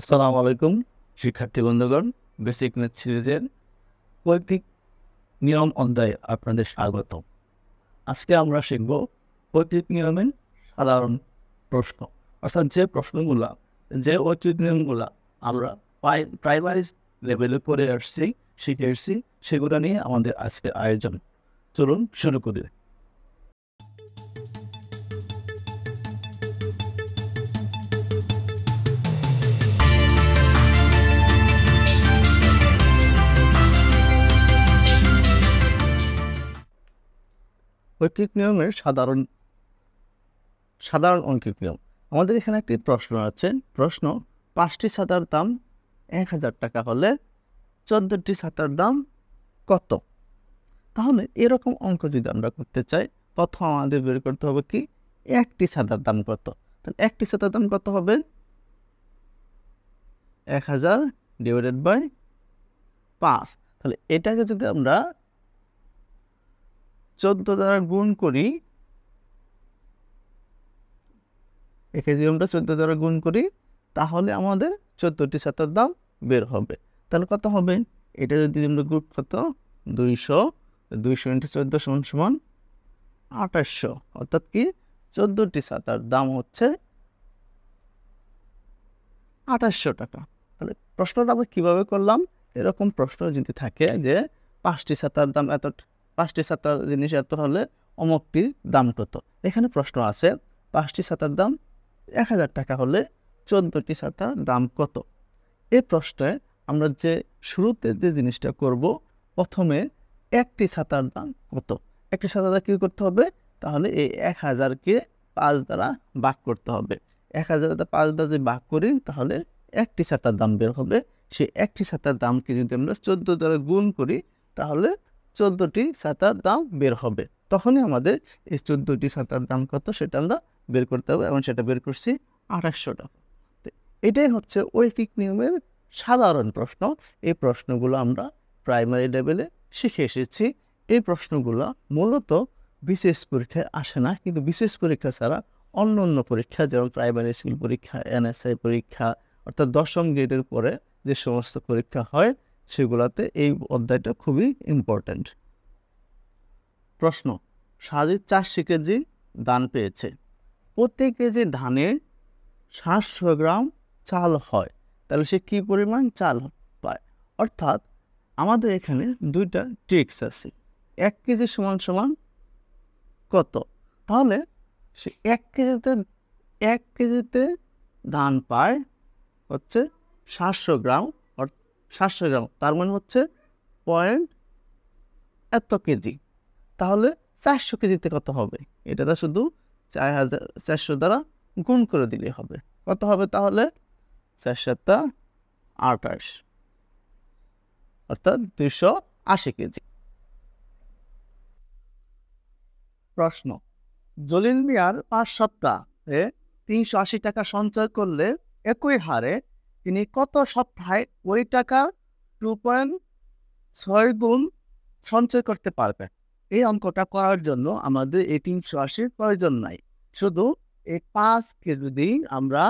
আসসালামু আলাইকুম শিক্ষার্থী বন্ধুগণ বেসিক ম্যাথ সিরিজের পৈতৃক নিয়ম অধ্যায়ে আপনাদের স্বাগত আজকে আমরা শিখব পৈতৃক নিয়মের সাধারণ প্রশ্ন অর্থাৎ যে প্রশ্নগুলা যে ঐতিহ্য নিয়মগুলা আমরা প্রাইমারি লেভেলে পড়ে আসছি শিখে এসছি সেগুলো নিয়ে আমাদের আজকের আয়োজন চলুন শুরু করি অঙ্কিক নিয়মের সাধারণ সাধারণ অঙ্কিক নিয়ম আমাদের এখানে একটি প্রশ্ন আছে প্রশ্ন পাঁচটি ছাতার দাম এক হাজার টাকা হলে চোদ্দোটি ছাতার দাম কত তাহলে এরকম অঙ্ক যদি আমরা করতে চাই প্রথম আমাদের বের করতে হবে কি একটি ছাতার দাম কত তাহলে একটি ছাতার দাম কত হবে এক হাজার ডিভাইডেড বাই পাঁচ তাহলে এটাকে যদি আমরা চোদ্দ দ্বারা গুণ করি একেজিএমটা চোদ্দ দ্বারা গুণ করি তাহলে আমাদের চোদ্দটি ছাতার দাম বের হবে তাহলে কত হবে এটা যদি আমরা গ্রুপ কত দুইশো দুইশো ইন্টু চোদ্দো সমান সমান আঠাশশো অর্থাৎ কি চোদ্দোটি ছাতার দাম হচ্ছে আঠাশশো টাকা তাহলে প্রশ্নটা আমরা কীভাবে করলাম এরকম প্রশ্ন যদি থাকে যে পাঁচটি ছাতার দাম এত পাঁচটি ছাতার জিনিস এত হলে অমকটির দাম কত এখানে প্রশ্ন আছে পাঁচটি ছাতার দাম এক হাজার টাকা হলে চোদ্দটি ছাতার দাম কত এই প্রশ্নে আমরা যে শুরুতে যে জিনিসটা করব প্রথমে একটি ছাতার দাম কত একটি ছাতার দাম কী করতে হবে তাহলে এই এক হাজারকে পাঁচ দ্বারা বাক করতে হবে এক হাজার পাঁচ দ্বারা যদি বাক করি তাহলে একটি ছাতার দাম বের হবে সেই একটি ছাতার দামকে যদি আমরা চোদ্দো দ্বারা গুণ করি তাহলে চোদ্দোটি ছাতার দাম বের হবে তখনই আমাদের এই চোদ্দোটি ছাতার দাম কত সেটা আমরা বের করতে হবে এবং সেটা বের করছি আঠাশশো টাকা এটাই হচ্ছে ঐকিক নিয়মের সাধারণ প্রশ্ন এই প্রশ্নগুলো আমরা প্রাইমারি লেভেলে শিখে এসেছি এই প্রশ্নগুলো মূলত বিশেষ পরীক্ষায় আসে না কিন্তু বিশেষ পরীক্ষা ছাড়া অন্য অন্য পরীক্ষা যেমন প্রাইমারি স্কুল পরীক্ষা এনএসআই পরীক্ষা অর্থাৎ দশম গ্রেডের পরে যে সমস্ত পরীক্ষা হয় সেগুলোতে এই অধ্যায়টা খুবই ইম্পর্ট্যান্ট প্রশ্ন সাজিদ চারশো কেজি ধান পেয়েছে প্রত্যেক কেজি ধানে সাতশো গ্রাম চাল হয় তাহলে সে কী পরিমাণ চাল পায় অর্থাৎ আমাদের এখানে দুইটা ট্রিক্স আছে এক কেজি সমান সমান কত তাহলে সে এক কেজিতে এক কেজিতে ধান পায় হচ্ছে সাতশো গ্রাম সাতশো গ্রাম তার মানে হচ্ছে পয়েন্ট এত কেজি তাহলে চারশো কেজিতে কত হবে তো শুধু চার হাজার চারশো দ্বারা গুণ করে দিলে হবে কত হবে তাহলে চার সাতটা অর্থাৎ দুইশো আশি কেজি প্রশ্ন জলিল মিয়ার পাঁচ সপ্তাহে তিনশো আশি টাকা সঞ্চয় করলে একই হারে তিনি কত সপ্তাহে ওই টাকা টু পয়েন্ট ছয় গুণ সঞ্চয় করতে পারবেন এই অঙ্কটা করার জন্য আমাদের এই তিনশো আশির প্রয়োজন নাই শুধু এই কে যদি আমরা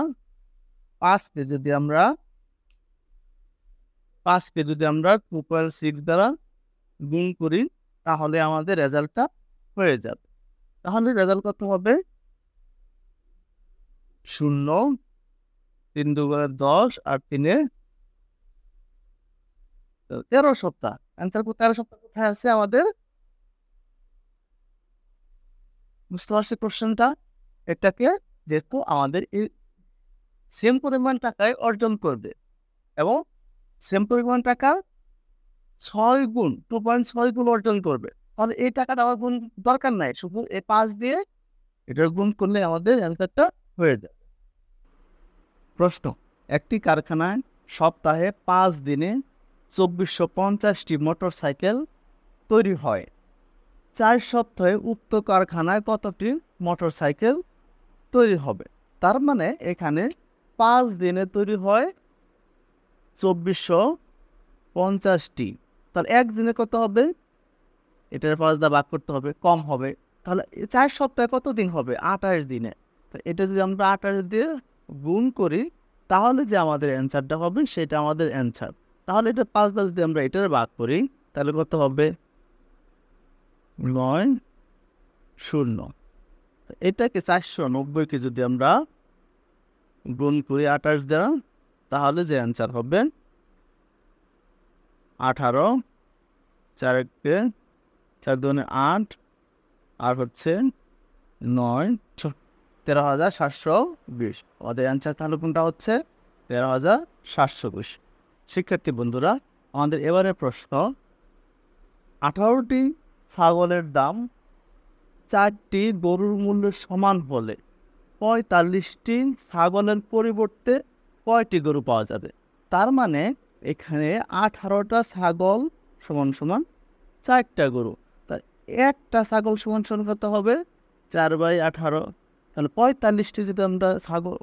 পাঁচ কে যদি আমরা পাঁচ কে যদি আমরা টু পয়েন্ট সিক্স দ্বারা গুণ করি তাহলে আমাদের রেজাল্টটা হয়ে যাবে তাহলে রেজাল্ট কত হবে শূন্য তিন দুগুণে দশ আর তিনে তেরো সপ্তাহ অ্যান্সার তেরো সপ্তাহ কোথায় আছে আমাদের বুঝতে পারছি প্রশ্নটা এটাকে যেহেতু আমাদের এই সেম পরিমাণ টাকায় অর্জন করবে এবং সেম পরিমাণ টাকা ছয় গুণ টু পয়েন্ট ছয় গুণ অর্জন করবে তাহলে এই টাকাটা আমার গুণ দরকার নাই শুধু এই পাঁচ দিয়ে এটার গুণ করলে আমাদের অ্যান্সারটা হয়ে যাবে প্রশ্ন একটি কারখানায় সপ্তাহে পাঁচ দিনে চব্বিশশো পঞ্চাশটি মোটর সাইকেল তৈরি হয় চার সপ্তাহে উক্ত কারখানায় কতটি মোটর সাইকেল তৈরি হবে তার মানে এখানে পাঁচ দিনে তৈরি হয় চব্বিশশো পঞ্চাশটি তাহলে একদিনে কত হবে এটার পাঁচ দা ভাগ করতে হবে কম হবে তাহলে চার সপ্তাহে কত দিন হবে আঠাশ দিনে তো এটা যদি আমরা আঠাশ দিয়ে গুণ করি তাহলে যে আমাদের অ্যান্সারটা হবে সেটা আমাদের অ্যান্সার তাহলে এটা পাঁচ দাস যদি আমরা এটার বাদ করি তাহলে কত হবে নয় শূন্য এটাকে চারশো নব্বইকে যদি আমরা গুণ করি আঠাশ দ্বারা তাহলে যে অ্যান্সার হবে আঠারো চার চার দুনে আট আর হচ্ছে নয় তেরো হাজার সাতশো বিশ আমাদের অ্যান্সার তাহলে কোনটা হচ্ছে তেরো হাজার সাতশো বিশ শিক্ষার্থী বন্ধুরা আমাদের এবারের প্রশ্ন আঠারোটি ছাগলের দাম চারটি গরুর মূল্য সমান হলে পঁয়তাল্লিশটি ছাগলের পরিবর্তে কয়টি গরু পাওয়া যাবে তার মানে এখানে আঠারোটা ছাগল সমান সমান চারটা গরু তা একটা ছাগল সমান সমান কত হবে চার বাই আঠারো তাহলে পঁয়তাল্লিশটি যদি আমরা ছাগল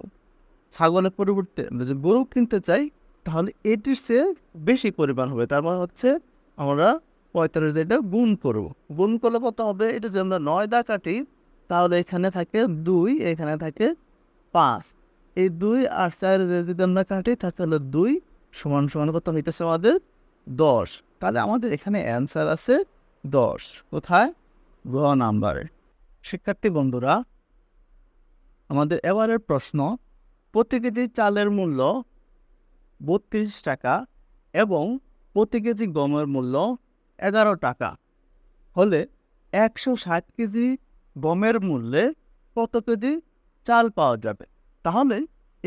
ছাগলের পরিবর্তে আমরা যদি গরু কিনতে চাই তাহলে এটির চেয়ে বেশি পরিমাণ হবে তার মানে হচ্ছে আমরা পঁয়তাল্লিশ এটা গুণ করব গুণ করলে কত হবে এটা যদি আমরা নয় দা কাটি তাহলে এখানে থাকে দুই এখানে থাকে পাঁচ এই দুই আর চার যদি আমরা কাটি তাহলে দুই সমান সমান কত হইতেছে আমাদের দশ তাহলে আমাদের এখানে অ্যান্সার আছে দশ কোথায় গ নাম্বারে শিক্ষার্থী বন্ধুরা আমাদের এবারের প্রশ্ন প্রতি কেজি চালের মূল্য বত্রিশ টাকা এবং প্রতি কেজি গমের মূল্য এগারো টাকা হলে একশো ষাট কেজি গমের মূল্যে কত কেজি চাল পাওয়া যাবে তাহলে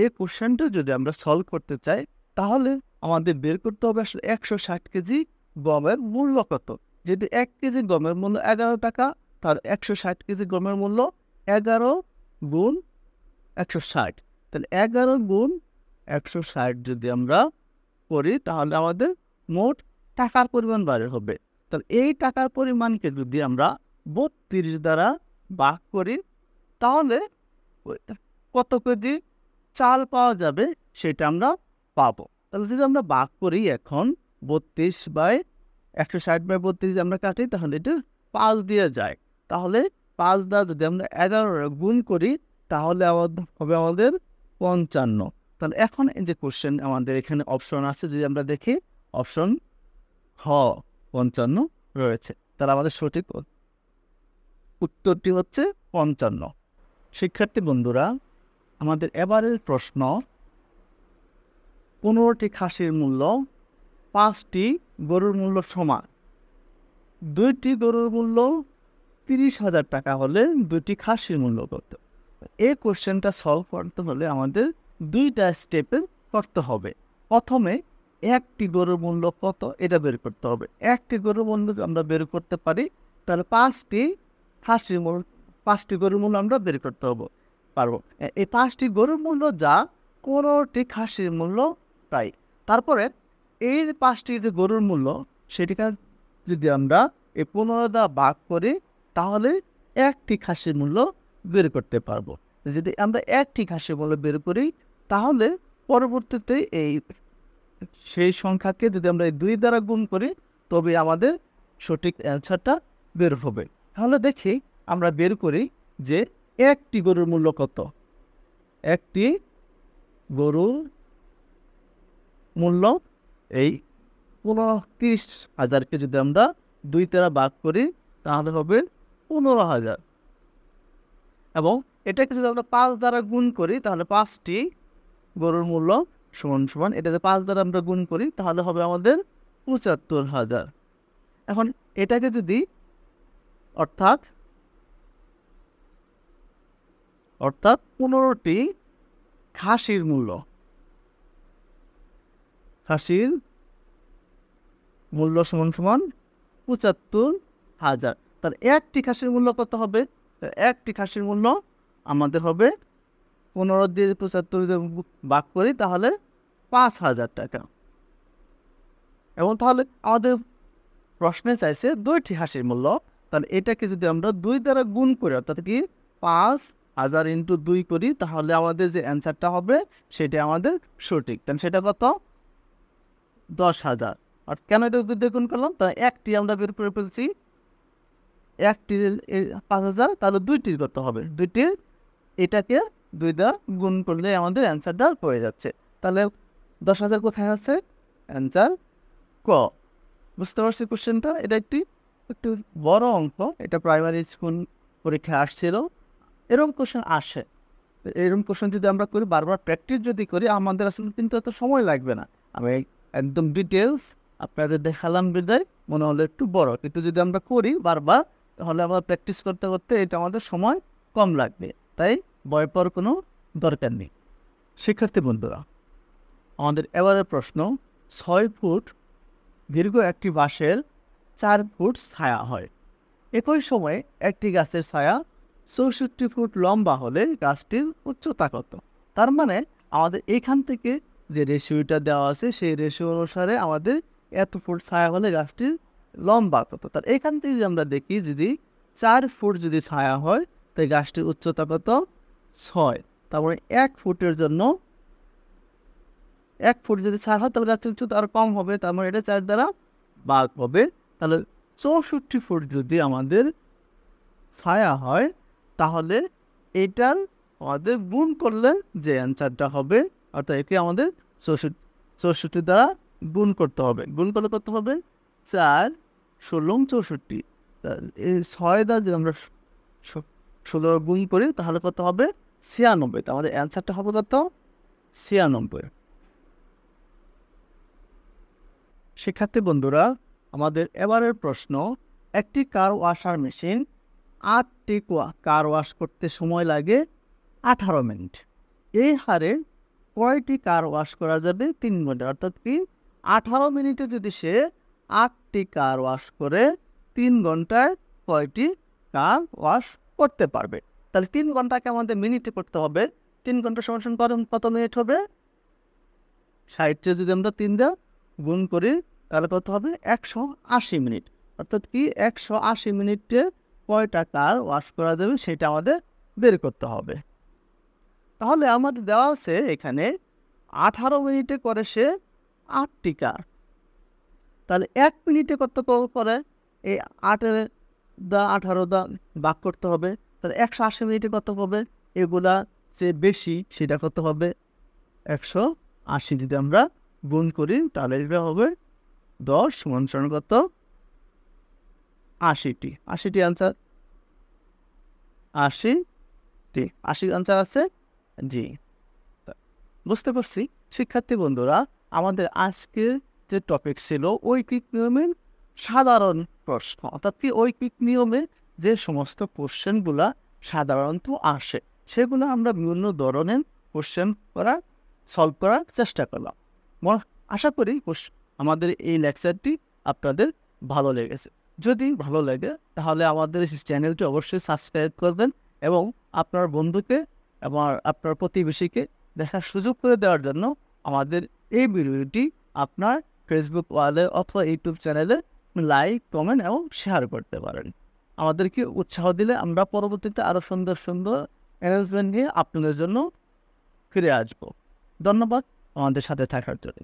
এই কোশ্চেনটা যদি আমরা সলভ করতে চাই তাহলে আমাদের বের করতে হবে আসলে একশো ষাট কেজি গমের মূল্য কত যদি এক কেজি গমের মূল্য এগারো টাকা তাহলে একশো ষাট কেজি গমের মূল্য এগারো গুণ একশো ষাট তাহলে এগারো গুণ একশো ষাট যদি আমরা করি তাহলে আমাদের মোট টাকার পরিমাণ বাড়ে হবে তাহলে এই টাকার পরিমাণকে যদি আমরা বত্রিশ দ্বারা ভাগ করি তাহলে কত কেজি চাল পাওয়া যাবে সেটা আমরা পাবো তাহলে যদি আমরা ভাগ করি এখন বত্রিশ বাই একশো ষাট বাই বত্রিশ আমরা কাটি তাহলে এটা পাল দিয়ে যায় তাহলে পাঁচ দ্বারা যদি আমরা এগারো গুণ করি তাহলে হবে আমাদের পঞ্চান্ন তাহলে এখন এই যে কোশ্চেন আমাদের এখানে অপশন আছে যদি আমরা দেখি অপশন হ পঞ্চান্ন রয়েছে তাহলে আমাদের সঠিক উত্তরটি হচ্ছে পঞ্চান্ন শিক্ষার্থী বন্ধুরা আমাদের এবারের প্রশ্ন পনেরোটি খাসির মূল্য পাঁচটি গরুর মূল্য সমান দুইটি গরুর মূল্য তিরিশ হাজার টাকা হলে দুটি খাসির মূল্য কত এই কোশ্চেনটা সলভ করতে হলে আমাদের দুইটা স্টেপে করতে হবে প্রথমে একটি গরুর মূল্য কত এটা বের করতে হবে একটি গরুর মূল্য আমরা বের করতে পারি তাহলে পাঁচটি খাসির মূল্য পাঁচটি গরুর মূল্য আমরা বের করতে হবে পারবো এই পাঁচটি গরুর মূল্য যা কোনোটি খাসির মূল্য তাই তারপরে এই পাঁচটি যে গরুর মূল্য সেটিকে যদি আমরা এই পনেরো দ্বারা ভাগ করি তাহলে একটি খাসির মূল্য বের করতে পারবো যদি আমরা একটি খাসি মূল্য বের করি তাহলে পরবর্তীতে এই সেই সংখ্যাকে যদি আমরা এই দুই দ্বারা গুণ করি তবে আমাদের সঠিক অ্যান্সারটা বের হবে তাহলে দেখি আমরা বের করি যে একটি গরুর মূল্য কত একটি গরুর মূল্য এই পনেরো তিরিশ হাজারকে যদি আমরা দুই তারা ভাগ করি তাহলে হবে পনেরো হাজার এবং এটাকে যদি আমরা পাঁচ দ্বারা গুণ করি তাহলে পাঁচটি গরুর মূল্য সমান সমান এটাতে পাঁচ দ্বারা আমরা গুণ করি তাহলে হবে আমাদের পঁচাত্তর হাজার এখন এটাকে যদি অর্থাৎ অর্থাৎ পনেরোটি খাসির মূল্য খাসির মূল্য সমান সমান পঁচাত্তর হাজার তার একটি খাসির মূল্য কত হবে একটি খাসির মূল্য আমাদের হবে পনেরো দিয়ে পঁচাত্তর বাক করি তাহলে পাঁচ হাজার টাকা এবং তাহলে আমাদের প্রশ্নে চাইছে দুইটি হাসির মূল্য তাহলে এটাকে যদি আমরা দুই দ্বারা গুণ করি অর্থাৎ কি পাঁচ হাজার ইন্টু দুই করি তাহলে আমাদের যে অ্যান্সারটা হবে সেটা আমাদের সঠিক তাহলে সেটা কত দশ হাজার আর কেন এটা দুই দিয়ে গুণ করলাম তাহলে একটি আমরা বের করে ফেলছি একটির পাঁচ হাজার তাহলে দুইটির করতে হবে দুইটির এটাকে দুই দ্বারা গুণ করলে আমাদের অ্যান্সারটা পড়ে যাচ্ছে তাহলে দশ হাজার কোথায় আছে অ্যান্সার ক বুঝতে পারছি কোশ্চেনটা এটা একটি একটু বড় অঙ্ক এটা প্রাইমারি স্কুল পরীক্ষায় আসছিল এরকম কোশ্চেন আসে এরকম কোশ্চেন যদি আমরা করি বারবার প্র্যাকটিস যদি করি আমাদের আসলে কিন্তু এত সময় লাগবে না আমি একদম ডিটেলস আপনাদের দেখালাম বিদায় মনে হলো একটু বড় কিন্তু যদি আমরা করি বারবার তাহলে আমরা প্র্যাকটিস করতে করতে এটা আমাদের সময় কম লাগবে তাই ভয় পাওয়ার কোনো দরকার নেই শিক্ষার্থী বন্ধুরা আমাদের এবারের প্রশ্ন ছয় ফুট দীর্ঘ একটি বাঁশের চার ফুট ছায়া হয় একই সময়ে একটি গাছের ছায়া চৌষট্টি ফুট লম্বা হলে গাছটির উচ্চতা কত তার মানে আমাদের এখান থেকে যে রেশিওটা দেওয়া আছে সেই রেশিও অনুসারে আমাদের এত ফুট ছায়া হলে গাছটির লম্বা কত তার এখান থেকে যদি আমরা দেখি যদি চার ফুট যদি ছায়া হয় তাই গাছটির উচ্চতা কত ছয় তারপরে এক ফুটের জন্য এক ফুট যদি ছায়া হয় তাহলে গাছটির উচ্চতা আরও কম হবে তার মানে এটা চার দ্বারা বাঘ হবে তাহলে চৌষট্টি ফুট যদি আমাদের ছায়া হয় তাহলে এটার আমাদের গুণ করলে যে অ্যান্সারটা হবে অর্থাৎ একে আমাদের চৌষট্টি চৌষট্টি দ্বারা গুণ করতে হবে গুণ করলে কত হবে চার ষোলং চৌষট্টি এই ছয় দ্বারা যদি আমরা ষোলো গুণ করি তাহলে কত হবে ছিয়ানব্বই তো আমাদের অ্যান্সারটা হবে কত ছিয়ানব্বই শিক্ষার্থী বন্ধুরা আমাদের এবারের প্রশ্ন একটি কার ওয়াশার মেশিন আটটি কার ওয়াশ করতে সময় লাগে আঠারো মিনিট এই হারে কয়টি কার ওয়াশ করা যাবে তিন ঘন্টা অর্থাৎ কি আঠারো মিনিটে যদি সে আট একটি কার ওয়াশ করে তিন ঘন্টায় কয়টি কার ওয়াশ করতে পারবে তাহলে তিন ঘন্টাকে আমাদের মিনিটে করতে হবে তিন ঘন্টা সমান কত মিনিট হবে ষাটটা যদি আমরা তিন দিয়ে গুণ করি তাহলে কত হবে একশো আশি মিনিট অর্থাৎ কি একশো আশি মিনিটে কয়টা কার ওয়াশ করা যাবে সেটা আমাদের বের করতে হবে তাহলে আমাদের দেওয়া আছে এখানে আঠারো মিনিটে করে সে আটটি কার তাহলে এক মিনিটে কত করে এই আটের দা আঠারো দা ভাগ করতে হবে তাহলে একশো আশি মিনিটে কত হবে এগুলা যে বেশি সেটা কত হবে একশো আশি যদি আমরা গুণ করি তাহলে এটা হবে দশ সমান কত আশিটি আশিটি আনসার আশিটি আশি আনসার আছে জি বুঝতে পারছি শিক্ষার্থী বন্ধুরা আমাদের আজকের যে টপিক ছিল ঐকিক নিয়মের সাধারণ প্রশ্ন অর্থাৎ কি ঐকিক নিয়মে যে সমস্ত কোশ্চেনগুলা সাধারণত আসে সেগুলো আমরা বিভিন্ন ধরনের কোশ্চেন করার সলভ করার চেষ্টা করলাম আশা করি আমাদের এই লেকচারটি আপনাদের ভালো লেগেছে যদি ভালো লাগে তাহলে আমাদের চ্যানেলটি অবশ্যই সাবস্ক্রাইব করবেন এবং আপনার বন্ধুকে এবং আপনার প্রতিবেশীকে দেখার সুযোগ করে দেওয়ার জন্য আমাদের এই ভিডিওটি আপনার ফেসবুক ওয়ালে অথবা ইউটিউব চ্যানেলে লাইক কমেন্ট এবং শেয়ার করতে পারেন আমাদেরকে উৎসাহ দিলে আমরা পরবর্তীতে আরও সুন্দর সুন্দর অ্যারেঞ্জমেন্ট নিয়ে আপনাদের জন্য ফিরে আসবো ধন্যবাদ আমাদের সাথে থাকার জন্য